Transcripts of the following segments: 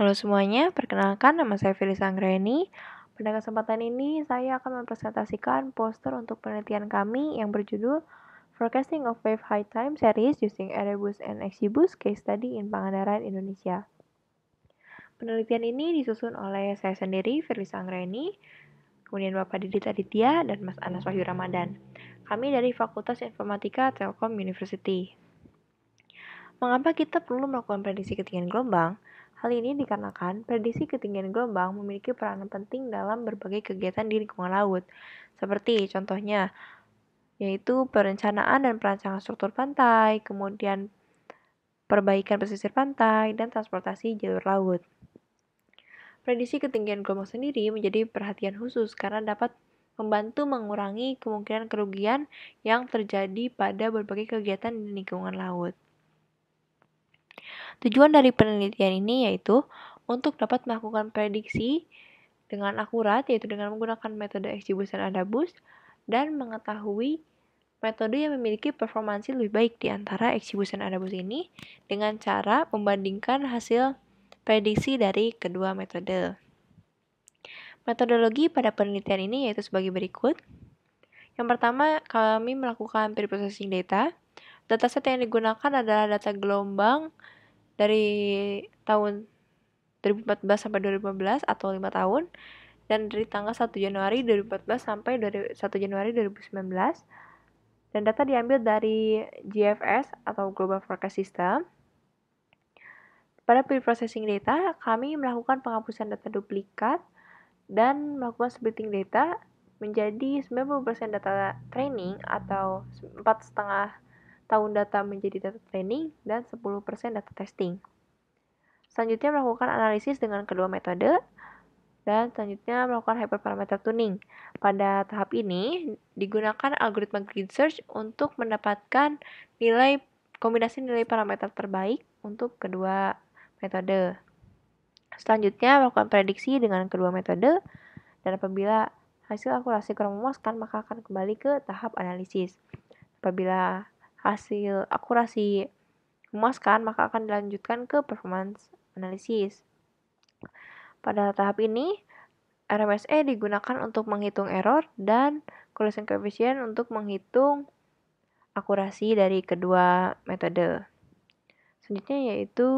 Halo semuanya, perkenalkan nama saya Felisa Anggreni. Pada kesempatan ini, saya akan mempresentasikan poster untuk penelitian kami yang berjudul Forecasting of Wave High Time Series Using Erebus and Exibus Case Study in Pangandaran, Indonesia. Penelitian ini disusun oleh saya sendiri, Felisa Anggreni, kemudian Bapak Didit Aditya, dan Mas Anas Wahyu Ramadan. Kami dari Fakultas Informatika Telkom University. Mengapa kita perlu melakukan prediksi ketinggian gelombang? Hal ini dikarenakan prediksi ketinggian gelombang memiliki peranan penting dalam berbagai kegiatan di lingkungan laut, seperti contohnya yaitu perencanaan dan perancangan struktur pantai, kemudian perbaikan pesisir pantai, dan transportasi jalur laut. Prediksi ketinggian gelombang sendiri menjadi perhatian khusus karena dapat membantu mengurangi kemungkinan kerugian yang terjadi pada berbagai kegiatan di lingkungan laut. Tujuan dari penelitian ini yaitu untuk dapat melakukan prediksi dengan akurat, yaitu dengan menggunakan metode ekstribus dan adabus, dan mengetahui metode yang memiliki performansi lebih baik di antara ekstribus dan adabus ini dengan cara membandingkan hasil prediksi dari kedua metode. Metodologi pada penelitian ini yaitu sebagai berikut. Yang pertama, kami melakukan preprocessing processing data. Dataset yang digunakan adalah data gelombang dari tahun 2014 sampai 2015 atau 5 tahun dan dari tanggal 1 Januari 2014 sampai 1 Januari 2019 dan data diambil dari GFS atau Global Forecast System. Pada pre-processing data, kami melakukan penghapusan data duplikat dan melakukan splitting data menjadi 90% data training atau setengah tahun data menjadi data training, dan 10% data testing. Selanjutnya melakukan analisis dengan kedua metode, dan selanjutnya melakukan hyperparameter tuning. Pada tahap ini, digunakan algoritma grid search untuk mendapatkan nilai kombinasi nilai parameter terbaik untuk kedua metode. Selanjutnya, melakukan prediksi dengan kedua metode, dan apabila hasil akurasi kurang memuaskan, maka akan kembali ke tahap analisis. Apabila hasil akurasi memuaskan, maka akan dilanjutkan ke performance analysis. Pada tahap ini, RMSE digunakan untuk menghitung error dan correlation coefficient untuk menghitung akurasi dari kedua metode. Selanjutnya yaitu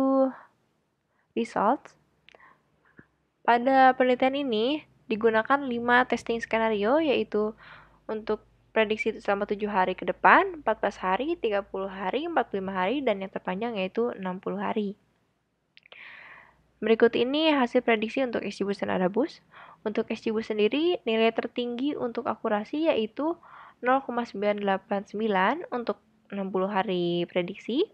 results. Pada penelitian ini digunakan 5 testing skenario yaitu untuk Prediksi itu selama 7 hari ke depan, 14 hari, 30 hari, 45 hari, dan yang terpanjang yaitu 60 hari. Berikut ini hasil prediksi untuk ekstibus dan Adabus. Untuk ekstibus sendiri, nilai tertinggi untuk akurasi yaitu 0,989 untuk 60 hari prediksi.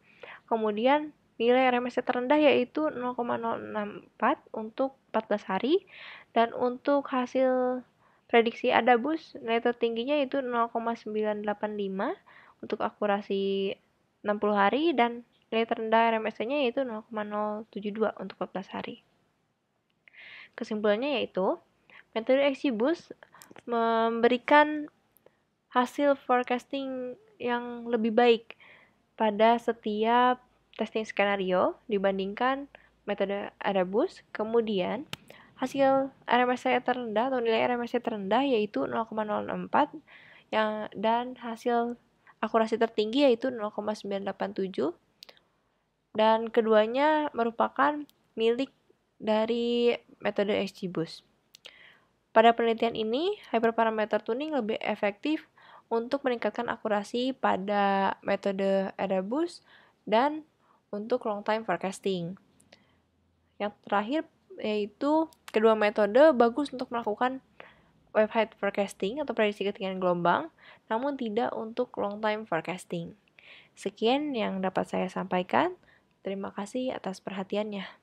Kemudian nilai RMS terendah yaitu 0,064 untuk 14 hari dan untuk hasil Prediksi ada bus tertingginya tingginya itu 0,985 untuk akurasi 60 hari dan nilai terendah rms nya yaitu 0,072 untuk 14 hari. Kesimpulannya yaitu metode Exibus memberikan hasil forecasting yang lebih baik pada setiap testing skenario dibandingkan metode Erebus. Kemudian, Hasil saya terendah atau nilai saya terendah yaitu 0,064 yang dan hasil akurasi tertinggi yaitu 0,987 dan keduanya merupakan milik dari metode XGBoost. Pada penelitian ini, hyperparameter tuning lebih efektif untuk meningkatkan akurasi pada metode Erebus dan untuk long time forecasting. Yang terakhir yaitu Kedua metode bagus untuk melakukan wave height forecasting atau prediksi ketinggian gelombang, namun tidak untuk long time forecasting. Sekian yang dapat saya sampaikan. Terima kasih atas perhatiannya.